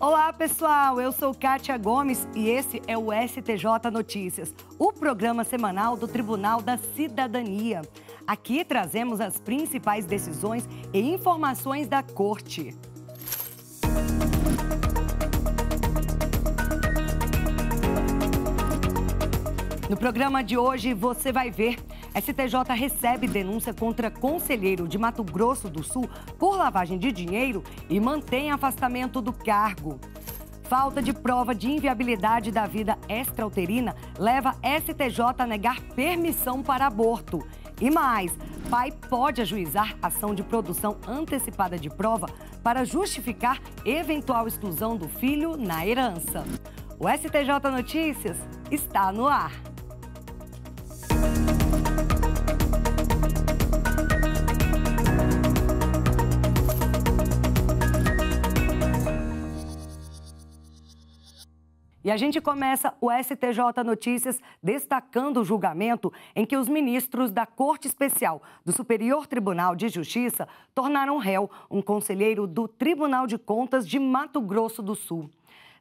Olá, pessoal. Eu sou Kátia Gomes e esse é o STJ Notícias, o programa semanal do Tribunal da Cidadania. Aqui trazemos as principais decisões e informações da Corte. No programa de hoje você vai ver STJ recebe denúncia contra conselheiro de Mato Grosso do Sul por lavagem de dinheiro e mantém afastamento do cargo. Falta de prova de inviabilidade da vida extrauterina leva STJ a negar permissão para aborto. E mais, pai pode ajuizar ação de produção antecipada de prova para justificar eventual exclusão do filho na herança. O STJ Notícias está no ar. E a gente começa o STJ Notícias destacando o julgamento em que os ministros da Corte Especial do Superior Tribunal de Justiça tornaram réu um conselheiro do Tribunal de Contas de Mato Grosso do Sul.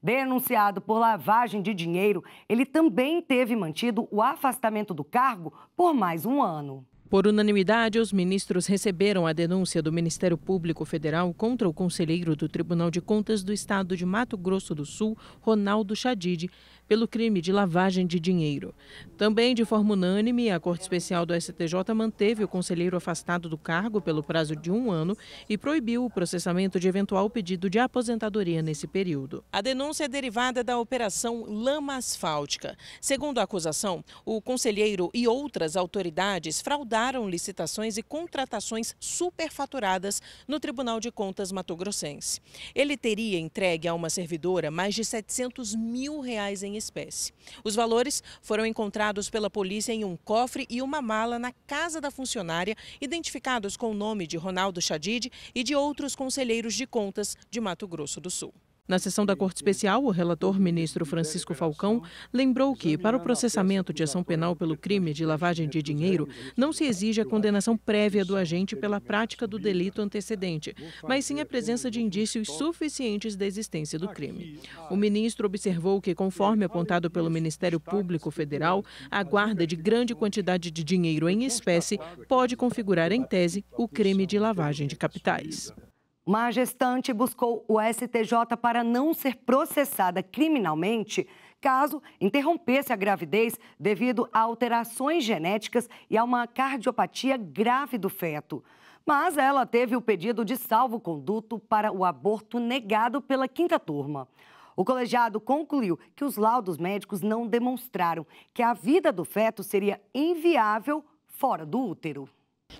Denunciado por lavagem de dinheiro, ele também teve mantido o afastamento do cargo por mais um ano. Por unanimidade, os ministros receberam a denúncia do Ministério Público Federal contra o conselheiro do Tribunal de Contas do Estado de Mato Grosso do Sul, Ronaldo Chadid, pelo crime de lavagem de dinheiro. Também de forma unânime, a Corte Especial do STJ manteve o conselheiro afastado do cargo pelo prazo de um ano e proibiu o processamento de eventual pedido de aposentadoria nesse período. A denúncia é derivada da Operação Lama Asfáltica. Segundo a acusação, o conselheiro e outras autoridades fraudaram licitações e contratações superfaturadas no Tribunal de Contas Mato Grossense. Ele teria entregue a uma servidora mais de 700 mil reais em espécie. Os valores foram encontrados pela polícia em um cofre e uma mala na casa da funcionária, identificados com o nome de Ronaldo Chadid e de outros conselheiros de contas de Mato Grosso do Sul. Na sessão da Corte Especial, o relator ministro Francisco Falcão lembrou que, para o processamento de ação penal pelo crime de lavagem de dinheiro, não se exige a condenação prévia do agente pela prática do delito antecedente, mas sim a presença de indícios suficientes da existência do crime. O ministro observou que, conforme apontado pelo Ministério Público Federal, a guarda de grande quantidade de dinheiro em espécie pode configurar, em tese, o crime de lavagem de capitais. Uma gestante buscou o STJ para não ser processada criminalmente caso interrompesse a gravidez devido a alterações genéticas e a uma cardiopatia grave do feto. Mas ela teve o pedido de salvo-conduto para o aborto negado pela quinta turma. O colegiado concluiu que os laudos médicos não demonstraram que a vida do feto seria inviável fora do útero.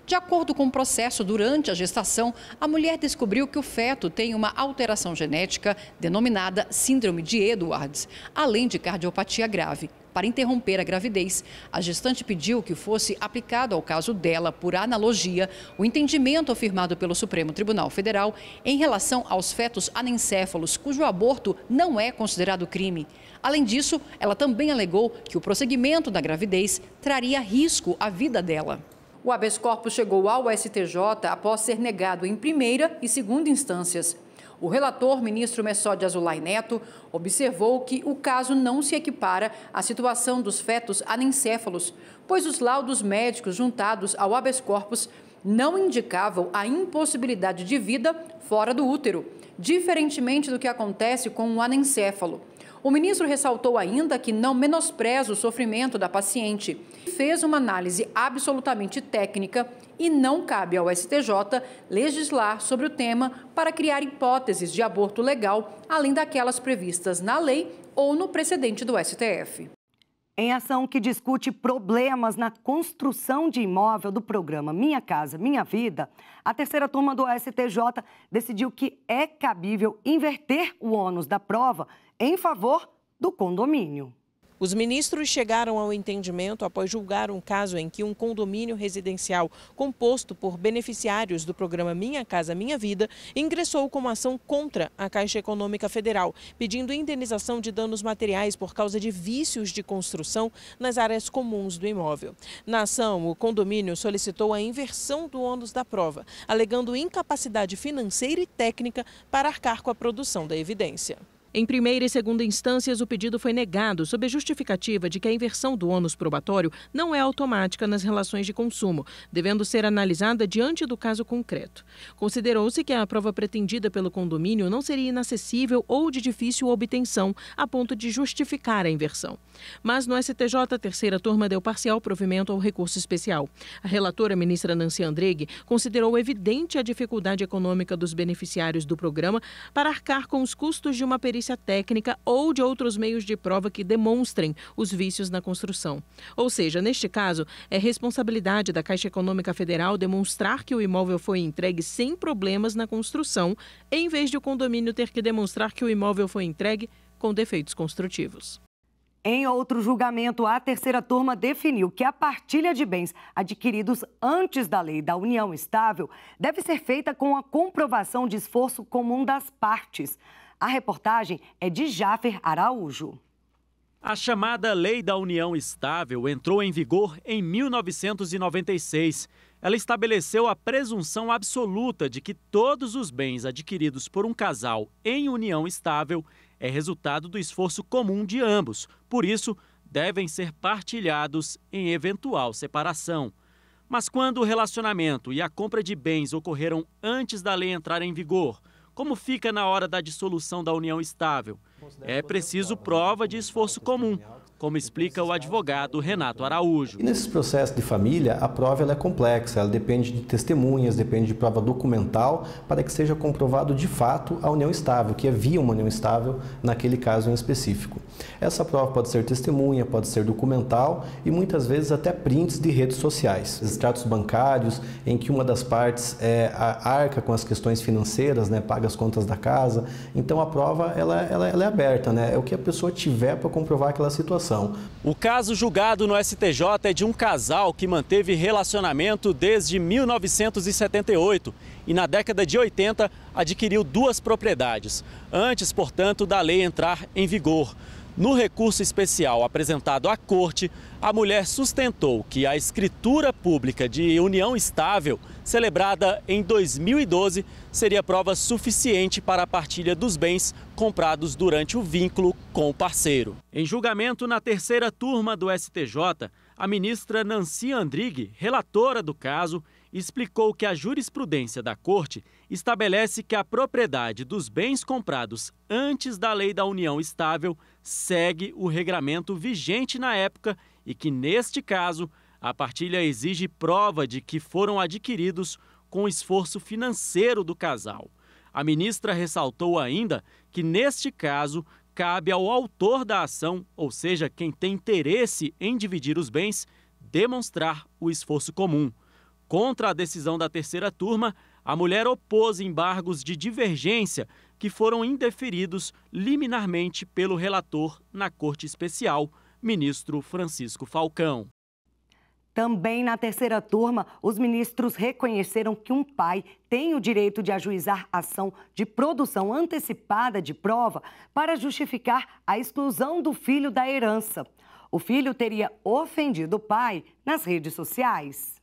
De acordo com o processo, durante a gestação, a mulher descobriu que o feto tem uma alteração genética denominada Síndrome de Edwards, além de cardiopatia grave. Para interromper a gravidez, a gestante pediu que fosse aplicado ao caso dela, por analogia, o entendimento afirmado pelo Supremo Tribunal Federal em relação aos fetos anencéfalos, cujo aborto não é considerado crime. Além disso, ela também alegou que o prosseguimento da gravidez traria risco à vida dela. O habeas corpus chegou ao STJ após ser negado em primeira e segunda instâncias. O relator, ministro Messode Azulay Neto, observou que o caso não se equipara à situação dos fetos anencéfalos, pois os laudos médicos juntados ao habeas corpus não indicavam a impossibilidade de vida fora do útero, diferentemente do que acontece com o anencéfalo. O ministro ressaltou ainda que não menospreza o sofrimento da paciente. Fez uma análise absolutamente técnica e não cabe ao STJ legislar sobre o tema para criar hipóteses de aborto legal, além daquelas previstas na lei ou no precedente do STF. Em ação que discute problemas na construção de imóvel do programa Minha Casa Minha Vida, a terceira turma do STJ decidiu que é cabível inverter o ônus da prova em favor do condomínio. Os ministros chegaram ao entendimento após julgar um caso em que um condomínio residencial composto por beneficiários do programa Minha Casa Minha Vida ingressou com ação contra a Caixa Econômica Federal, pedindo indenização de danos materiais por causa de vícios de construção nas áreas comuns do imóvel. Na ação, o condomínio solicitou a inversão do ônus da prova, alegando incapacidade financeira e técnica para arcar com a produção da evidência. Em primeira e segunda instâncias, o pedido foi negado, sob a justificativa de que a inversão do ônus probatório não é automática nas relações de consumo, devendo ser analisada diante do caso concreto. Considerou-se que a prova pretendida pelo condomínio não seria inacessível ou de difícil obtenção, a ponto de justificar a inversão. Mas no STJ, a terceira turma deu parcial provimento ao recurso especial. A relatora, ministra Nancy Andrighi, considerou evidente a dificuldade econômica dos beneficiários do programa para arcar com os custos de uma perícia perícia técnica ou de outros meios de prova que demonstrem os vícios na construção. Ou seja, neste caso, é responsabilidade da Caixa Econômica Federal demonstrar que o imóvel foi entregue sem problemas na construção, em vez de o condomínio ter que demonstrar que o imóvel foi entregue com defeitos construtivos. Em outro julgamento, a terceira turma definiu que a partilha de bens adquiridos antes da lei da união estável deve ser feita com a comprovação de esforço comum das partes. A reportagem é de Jaffer Araújo. A chamada Lei da União Estável entrou em vigor em 1996. Ela estabeleceu a presunção absoluta de que todos os bens adquiridos por um casal em união estável é resultado do esforço comum de ambos. Por isso, devem ser partilhados em eventual separação. Mas quando o relacionamento e a compra de bens ocorreram antes da lei entrar em vigor, como fica na hora da dissolução da união estável. É preciso é prova de esforço comum, como explica o advogado Renato Araújo. E nesses processos de família, a prova é complexa, ela depende de testemunhas, depende de prova documental, para que seja comprovado de fato a união estável, que havia uma união estável naquele caso em específico. Essa prova pode ser testemunha, pode ser documental e muitas vezes até prints de redes sociais, extratos bancários em que uma das partes é, arca com as questões financeiras, né, paga as contas da casa. Então a prova ela, ela, ela é aberta, né? é o que a pessoa tiver para comprovar aquela situação. O caso julgado no STJ é de um casal que manteve relacionamento desde 1978 e, na década de 80, adquiriu duas propriedades, antes, portanto, da lei entrar em vigor. No recurso especial apresentado à corte, a mulher sustentou que a escritura pública de união estável celebrada em 2012, seria prova suficiente para a partilha dos bens comprados durante o vínculo com o parceiro. Em julgamento na terceira turma do STJ, a ministra Nancy Andrighi, relatora do caso, explicou que a jurisprudência da Corte estabelece que a propriedade dos bens comprados antes da Lei da União Estável segue o regramento vigente na época e que, neste caso, a partilha exige prova de que foram adquiridos com esforço financeiro do casal. A ministra ressaltou ainda que, neste caso, cabe ao autor da ação, ou seja, quem tem interesse em dividir os bens, demonstrar o esforço comum. Contra a decisão da terceira turma, a mulher opôs embargos de divergência que foram indeferidos liminarmente pelo relator na Corte Especial, ministro Francisco Falcão. Também na terceira turma, os ministros reconheceram que um pai tem o direito de ajuizar ação de produção antecipada de prova para justificar a exclusão do filho da herança. O filho teria ofendido o pai nas redes sociais.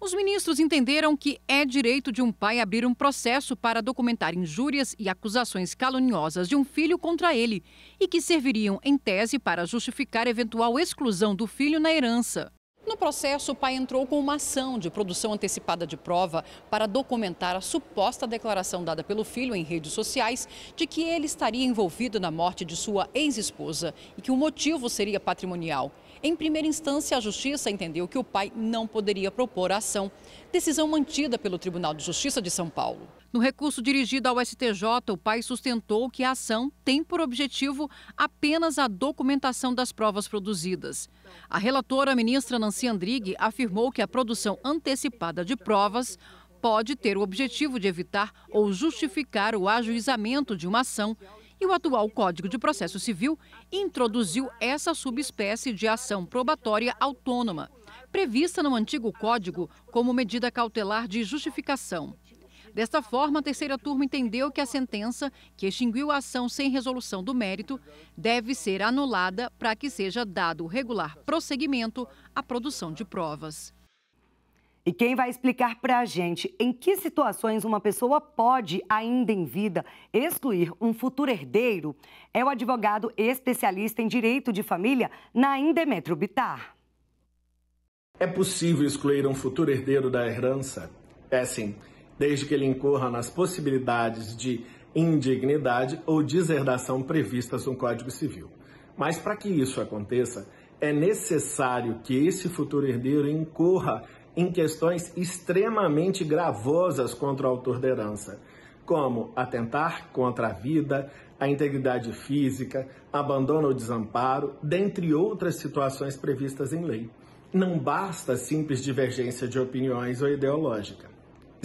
Os ministros entenderam que é direito de um pai abrir um processo para documentar injúrias e acusações caluniosas de um filho contra ele e que serviriam, em tese, para justificar eventual exclusão do filho na herança. No processo, o pai entrou com uma ação de produção antecipada de prova para documentar a suposta declaração dada pelo filho em redes sociais de que ele estaria envolvido na morte de sua ex-esposa e que o motivo seria patrimonial. Em primeira instância, a justiça entendeu que o pai não poderia propor a ação, decisão mantida pelo Tribunal de Justiça de São Paulo. No recurso dirigido ao STJ, o pai sustentou que a ação tem por objetivo apenas a documentação das provas produzidas. A relatora, a ministra Nancy Andrighi, afirmou que a produção antecipada de provas pode ter o objetivo de evitar ou justificar o ajuizamento de uma ação e o atual Código de Processo Civil introduziu essa subespécie de ação probatória autônoma, prevista no antigo Código como medida cautelar de justificação. Desta forma, a terceira turma entendeu que a sentença, que extinguiu a ação sem resolução do mérito, deve ser anulada para que seja dado regular prosseguimento à produção de provas. E quem vai explicar para a gente em que situações uma pessoa pode, ainda em vida, excluir um futuro herdeiro é o advogado especialista em direito de família, na Demetrio Bitar. É possível excluir um futuro herdeiro da herança? É sim desde que ele incorra nas possibilidades de indignidade ou deserdação previstas no Código Civil. Mas para que isso aconteça, é necessário que esse futuro herdeiro incorra em questões extremamente gravosas contra o autor da herança, como atentar contra a vida, a integridade física, abandono ou desamparo, dentre outras situações previstas em lei. Não basta simples divergência de opiniões ou ideológica.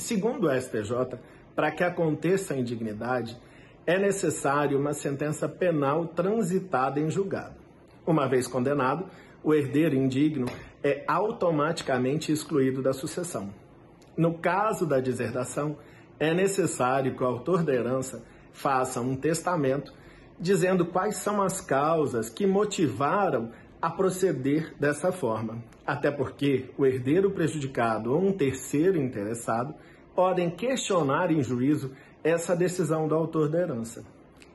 Segundo o STJ, para que aconteça a indignidade, é necessário uma sentença penal transitada em julgado. Uma vez condenado, o herdeiro indigno é automaticamente excluído da sucessão. No caso da deserdação, é necessário que o autor da herança faça um testamento dizendo quais são as causas que motivaram a proceder dessa forma. Até porque o herdeiro prejudicado ou um terceiro interessado podem questionar em juízo essa decisão do autor da herança.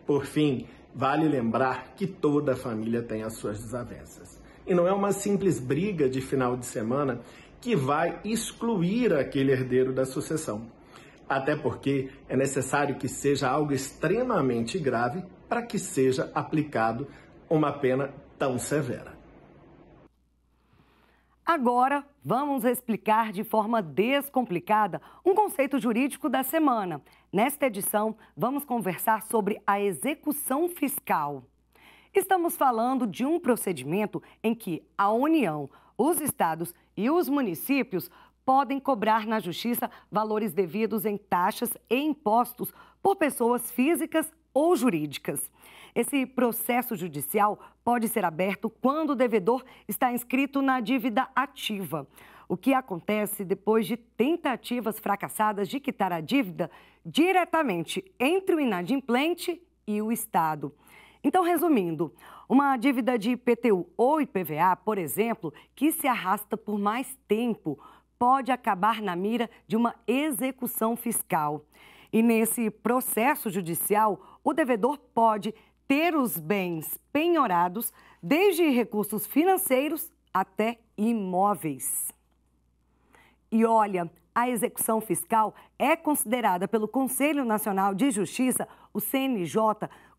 Por fim, vale lembrar que toda a família tem as suas desavenças. E não é uma simples briga de final de semana que vai excluir aquele herdeiro da sucessão. Até porque é necessário que seja algo extremamente grave para que seja aplicado uma pena tão severa. Agora, vamos explicar de forma descomplicada um conceito jurídico da semana. Nesta edição, vamos conversar sobre a execução fiscal. Estamos falando de um procedimento em que a União, os estados e os municípios podem cobrar na justiça valores devidos em taxas e impostos por pessoas físicas ou jurídicas. Esse processo judicial pode ser aberto quando o devedor está inscrito na dívida ativa. O que acontece depois de tentativas fracassadas de quitar a dívida diretamente entre o inadimplente e o Estado. Então, resumindo, uma dívida de IPTU ou IPVA, por exemplo, que se arrasta por mais tempo, pode acabar na mira de uma execução fiscal. E nesse processo judicial, o devedor pode ter os bens penhorados, desde recursos financeiros até imóveis. E olha, a execução fiscal é considerada pelo Conselho Nacional de Justiça, o CNJ,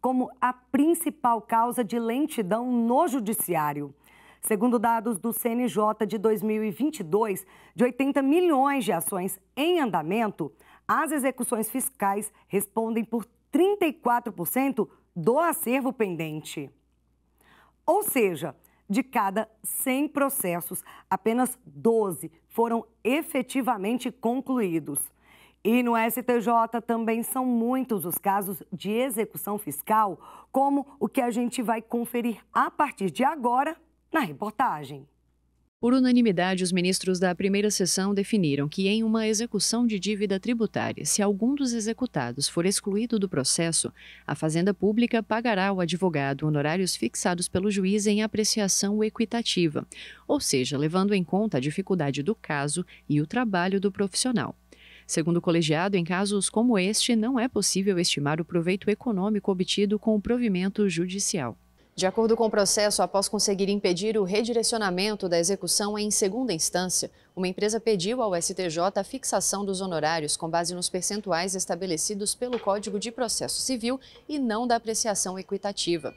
como a principal causa de lentidão no judiciário. Segundo dados do CNJ de 2022, de 80 milhões de ações em andamento, as execuções fiscais respondem por 34% do acervo pendente. Ou seja, de cada 100 processos, apenas 12 foram efetivamente concluídos. E no STJ também são muitos os casos de execução fiscal, como o que a gente vai conferir a partir de agora na reportagem. Por unanimidade, os ministros da primeira sessão definiram que, em uma execução de dívida tributária, se algum dos executados for excluído do processo, a Fazenda Pública pagará ao advogado honorários fixados pelo juiz em apreciação equitativa, ou seja, levando em conta a dificuldade do caso e o trabalho do profissional. Segundo o colegiado, em casos como este, não é possível estimar o proveito econômico obtido com o provimento judicial. De acordo com o processo, após conseguir impedir o redirecionamento da execução em segunda instância, uma empresa pediu ao STJ a fixação dos honorários com base nos percentuais estabelecidos pelo Código de Processo Civil e não da apreciação equitativa.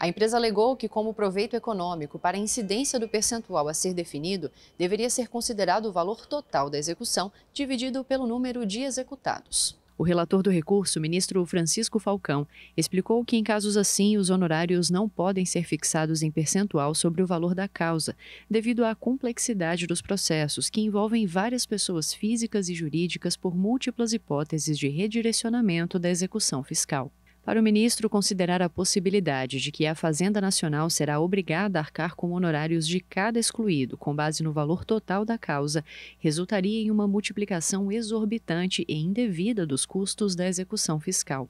A empresa alegou que, como proveito econômico para a incidência do percentual a ser definido, deveria ser considerado o valor total da execução dividido pelo número de executados. O relator do recurso, ministro Francisco Falcão, explicou que em casos assim os honorários não podem ser fixados em percentual sobre o valor da causa, devido à complexidade dos processos, que envolvem várias pessoas físicas e jurídicas por múltiplas hipóteses de redirecionamento da execução fiscal para o ministro considerar a possibilidade de que a Fazenda Nacional será obrigada a arcar com honorários de cada excluído, com base no valor total da causa, resultaria em uma multiplicação exorbitante e indevida dos custos da execução fiscal.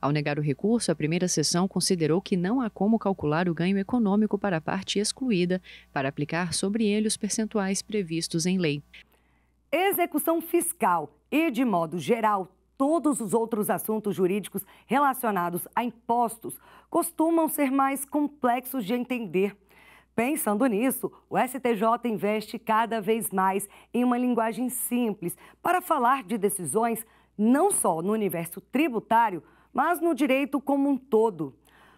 Ao negar o recurso, a primeira sessão considerou que não há como calcular o ganho econômico para a parte excluída para aplicar sobre ele os percentuais previstos em lei. Execução fiscal e, de modo geral, todos os outros assuntos jurídicos relacionados a impostos costumam ser mais complexos de entender. Pensando nisso, o STJ investe cada vez mais em uma linguagem simples para falar de decisões não só no universo tributário, mas no direito como um todo.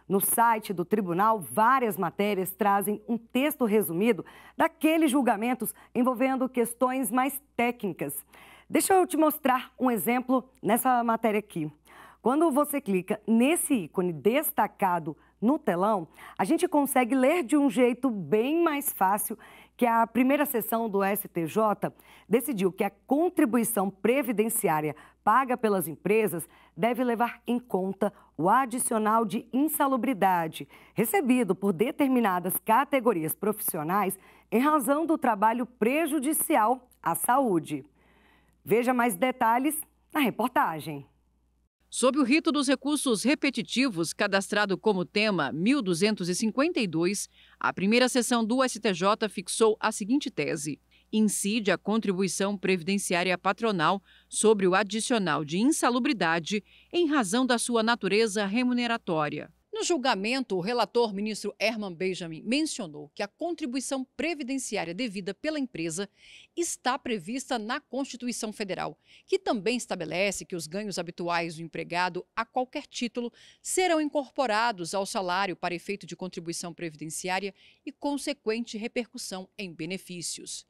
No site do tribunal, várias matérias trazem um texto resumido daqueles julgamentos envolvendo questões mais técnicas. Deixa eu te mostrar um exemplo nessa matéria aqui. Quando você clica nesse ícone destacado no telão, a gente consegue ler de um jeito bem mais fácil que a primeira sessão do STJ decidiu que a contribuição previdenciária paga pelas empresas deve levar em conta o adicional de insalubridade recebido por determinadas categorias profissionais em razão do trabalho prejudicial à saúde. Veja mais detalhes na reportagem. Sob o rito dos recursos repetitivos, cadastrado como tema 1252, a primeira sessão do STJ fixou a seguinte tese: incide a contribuição previdenciária patronal sobre o adicional de insalubridade em razão da sua natureza remuneratória. No julgamento, o relator ministro Herman Benjamin mencionou que a contribuição previdenciária devida pela empresa está prevista na Constituição Federal, que também estabelece que os ganhos habituais do empregado a qualquer título serão incorporados ao salário para efeito de contribuição previdenciária e consequente repercussão em benefícios.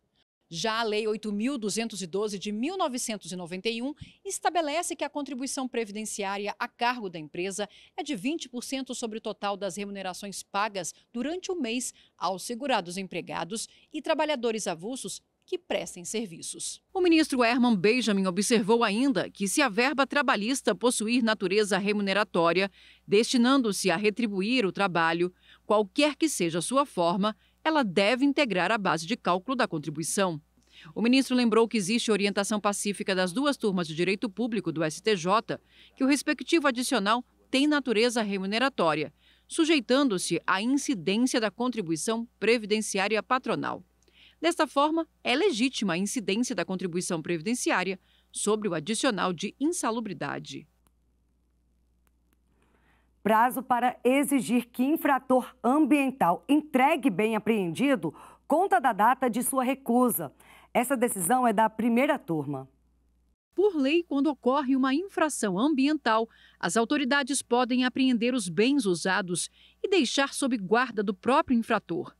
Já a Lei 8.212 de 1991 estabelece que a contribuição previdenciária a cargo da empresa é de 20% sobre o total das remunerações pagas durante o mês aos segurados empregados e trabalhadores avulsos que prestem serviços. O ministro Herman Benjamin observou ainda que, se a verba trabalhista possuir natureza remuneratória, destinando-se a retribuir o trabalho, qualquer que seja a sua forma, ela deve integrar a base de cálculo da contribuição. O ministro lembrou que existe orientação pacífica das duas turmas de direito público do STJ, que o respectivo adicional tem natureza remuneratória, sujeitando-se à incidência da contribuição previdenciária patronal. Desta forma, é legítima a incidência da contribuição previdenciária sobre o adicional de insalubridade prazo para exigir que infrator ambiental entregue bem apreendido conta da data de sua recusa. Essa decisão é da primeira turma. Por lei, quando ocorre uma infração ambiental, as autoridades podem apreender os bens usados e deixar sob guarda do próprio infrator.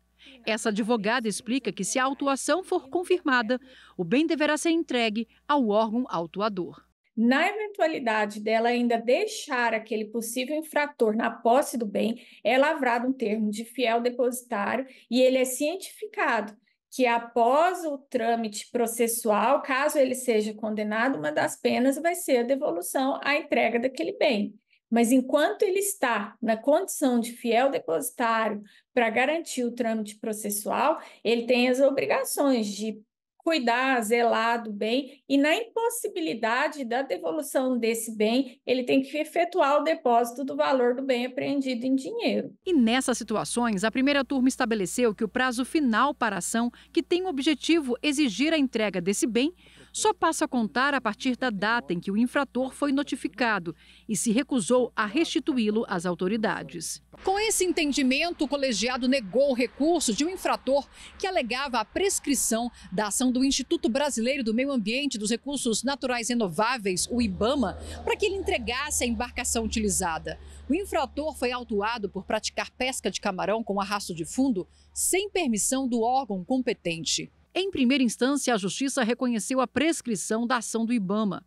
Essa advogada explica que, se a autuação for confirmada, o bem deverá ser entregue ao órgão autuador. Na eventualidade dela ainda deixar aquele possível infrator na posse do bem, é lavrado um termo de fiel depositário e ele é cientificado que após o trâmite processual, caso ele seja condenado, uma das penas vai ser a devolução à entrega daquele bem. Mas enquanto ele está na condição de fiel depositário para garantir o trâmite processual, ele tem as obrigações de cuidar, zelar do bem, e na impossibilidade da devolução desse bem, ele tem que efetuar o depósito do valor do bem apreendido em dinheiro. E nessas situações, a primeira turma estabeleceu que o prazo final para a ação, que tem o objetivo exigir a entrega desse bem, só passa a contar a partir da data em que o infrator foi notificado e se recusou a restituí-lo às autoridades. Com esse entendimento, o colegiado negou o recurso de um infrator que alegava a prescrição da ação do Instituto Brasileiro do Meio Ambiente e dos Recursos Naturais Renováveis, o IBAMA, para que ele entregasse a embarcação utilizada. O infrator foi autuado por praticar pesca de camarão com arrasto de fundo sem permissão do órgão competente. Em primeira instância, a Justiça reconheceu a prescrição da ação do Ibama,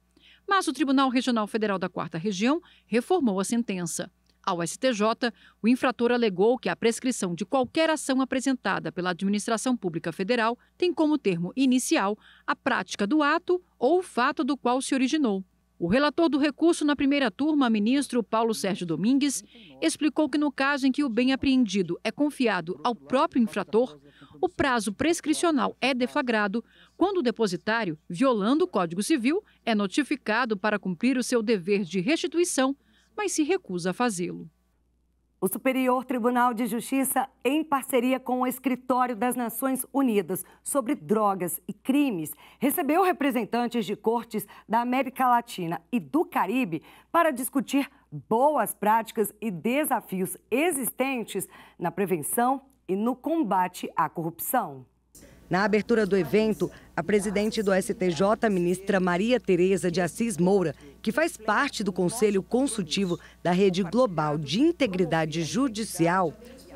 mas o Tribunal Regional Federal da Quarta Região reformou a sentença. Ao STJ, o infrator alegou que a prescrição de qualquer ação apresentada pela Administração Pública Federal tem como termo inicial a prática do ato ou fato do qual se originou. O relator do recurso na primeira turma, ministro Paulo Sérgio Domingues, explicou que no caso em que o bem apreendido é confiado ao próprio infrator, o prazo prescricional é deflagrado quando o depositário, violando o Código Civil, é notificado para cumprir o seu dever de restituição, mas se recusa a fazê-lo. O Superior Tribunal de Justiça, em parceria com o Escritório das Nações Unidas sobre Drogas e Crimes, recebeu representantes de cortes da América Latina e do Caribe para discutir boas práticas e desafios existentes na prevenção e no combate à corrupção. Na abertura do evento, a presidente do STJ, ministra Maria Tereza de Assis Moura, que faz parte do Conselho Consultivo da Rede Global de Integridade Judicial,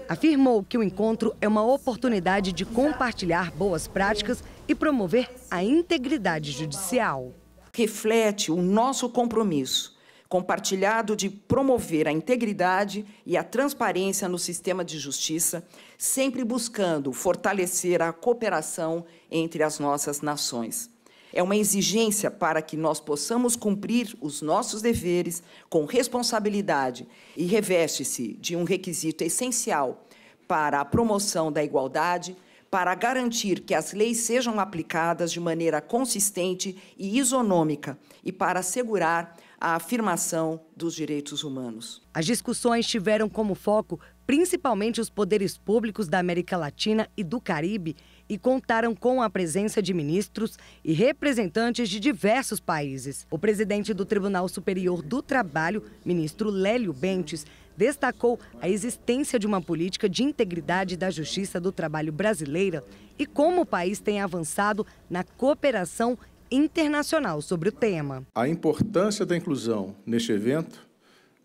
afirmou que o encontro é uma oportunidade de compartilhar boas práticas e promover a integridade judicial. Reflete o nosso compromisso compartilhado de promover a integridade e a transparência no sistema de justiça, sempre buscando fortalecer a cooperação entre as nossas nações. É uma exigência para que nós possamos cumprir os nossos deveres com responsabilidade e reveste-se de um requisito essencial para a promoção da igualdade para garantir que as leis sejam aplicadas de maneira consistente e isonômica e para assegurar a afirmação dos direitos humanos. As discussões tiveram como foco principalmente os poderes públicos da América Latina e do Caribe e contaram com a presença de ministros e representantes de diversos países. O presidente do Tribunal Superior do Trabalho, ministro Lélio Bentes, destacou a existência de uma política de integridade da justiça do trabalho brasileira e como o país tem avançado na cooperação internacional sobre o tema. A importância da inclusão neste evento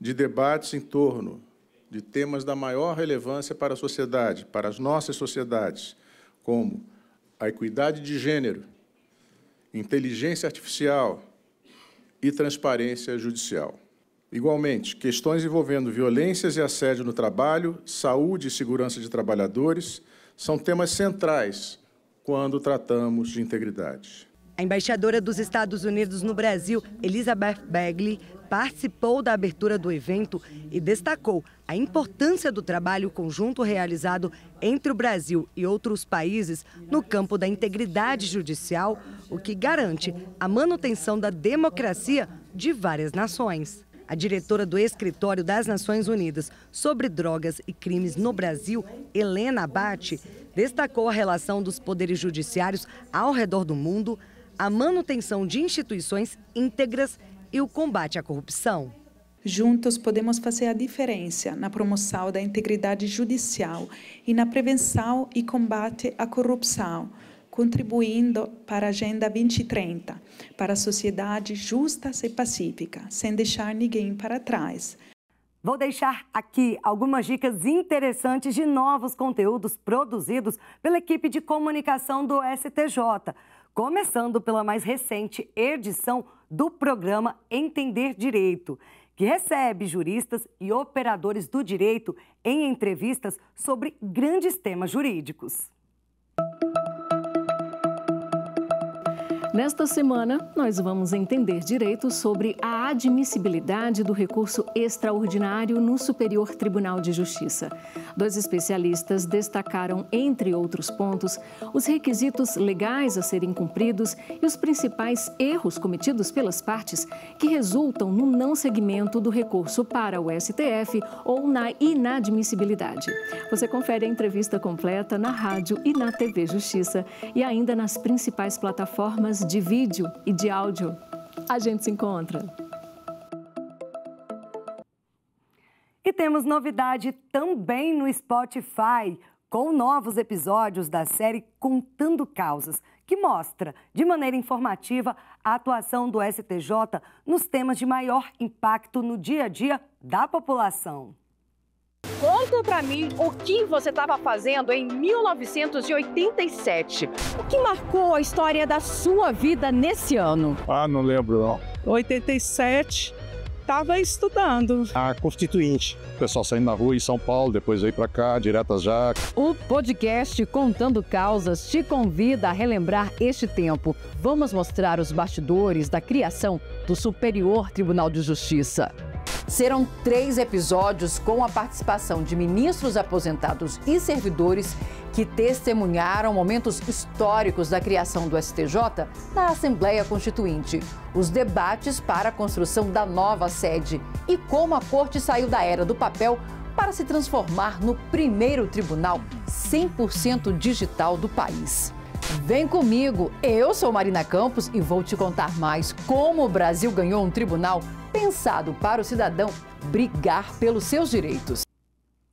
de debates em torno de temas da maior relevância para a sociedade, para as nossas sociedades, como a equidade de gênero, inteligência artificial e transparência judicial. Igualmente, questões envolvendo violências e assédio no trabalho, saúde e segurança de trabalhadores são temas centrais quando tratamos de integridade. A embaixadora dos Estados Unidos no Brasil, Elizabeth Bagley, participou da abertura do evento e destacou a importância do trabalho conjunto realizado entre o Brasil e outros países no campo da integridade judicial, o que garante a manutenção da democracia de várias nações. A diretora do Escritório das Nações Unidas sobre Drogas e Crimes no Brasil, Helena Abate, destacou a relação dos poderes judiciários ao redor do mundo, a manutenção de instituições íntegras e o combate à corrupção. Juntos podemos fazer a diferença na promoção da integridade judicial e na prevenção e combate à corrupção contribuindo para a Agenda 2030, para a sociedade justa e pacífica, sem deixar ninguém para trás. Vou deixar aqui algumas dicas interessantes de novos conteúdos produzidos pela equipe de comunicação do STJ, começando pela mais recente edição do programa Entender Direito, que recebe juristas e operadores do direito em entrevistas sobre grandes temas jurídicos. Nesta semana, nós vamos entender direito sobre a admissibilidade do recurso extraordinário no Superior Tribunal de Justiça. Dois especialistas destacaram, entre outros pontos, os requisitos legais a serem cumpridos e os principais erros cometidos pelas partes que resultam no não seguimento do recurso para o STF ou na inadmissibilidade. Você confere a entrevista completa na rádio e na TV Justiça e ainda nas principais plataformas de vídeo e de áudio. A gente se encontra! E temos novidade também no Spotify, com novos episódios da série Contando Causas, que mostra, de maneira informativa, a atuação do STJ nos temas de maior impacto no dia a dia da população. Conta para mim o que você estava fazendo em 1987. O que marcou a história da sua vida nesse ano? Ah, não lembro não. 87 estava estudando. A Constituinte. O pessoal saindo na rua em São Paulo, depois veio para cá, direto já. O podcast Contando Causas te convida a relembrar este tempo. Vamos mostrar os bastidores da criação do Superior Tribunal de Justiça. Serão três episódios com a participação de ministros aposentados e servidores que testemunharam momentos históricos da criação do STJ na Assembleia Constituinte, os debates para a construção da nova sede e como a corte saiu da era do papel para se transformar no primeiro tribunal 100% digital do país. Vem comigo, eu sou Marina Campos e vou te contar mais como o Brasil ganhou um tribunal pensado para o cidadão brigar pelos seus direitos.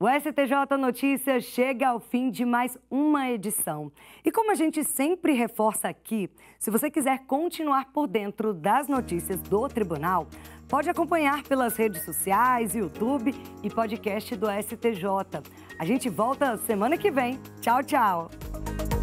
O STJ Notícias chega ao fim de mais uma edição. E como a gente sempre reforça aqui, se você quiser continuar por dentro das notícias do tribunal, pode acompanhar pelas redes sociais, YouTube e podcast do STJ. A gente volta semana que vem. Tchau, tchau.